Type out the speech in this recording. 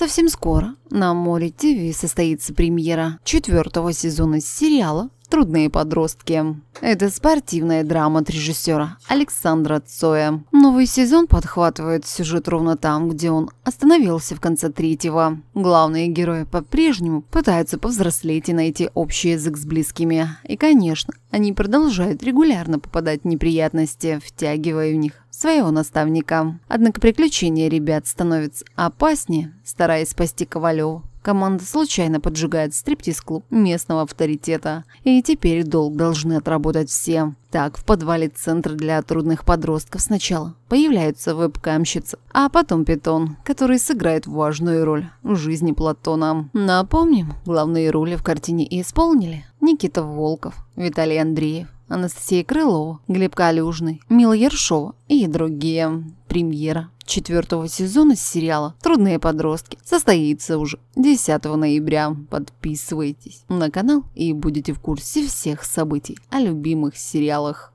Совсем скоро на море ТВ состоится премьера четвертого сезона сериала «Трудные подростки». Это спортивная драма от режиссера Александра Цоя. Новый сезон подхватывает сюжет ровно там, где он остановился в конце третьего. Главные герои по-прежнему пытаются повзрослеть и найти общий язык с близкими. И, конечно, они продолжают регулярно попадать в неприятности, втягивая в них своего наставника. Однако приключения ребят становятся опаснее, стараясь спасти Ковалеву Команда случайно поджигает стриптиз-клуб местного авторитета. И теперь долг должны отработать все. Так, в подвале центра для трудных подростков сначала появляется вебкамщица, а потом питон, который сыграет важную роль в жизни Платона. Напомним, главные роли в картине исполнили Никита Волков, Виталий Андреев, Анастасия Крылова, Глеб Калюжный, Мила Ершова и другие. Премьера четвертого сезона сериала «Трудные подростки» состоится уже 10 ноября. Подписывайтесь на канал и будете в курсе всех событий о любимых сериалах.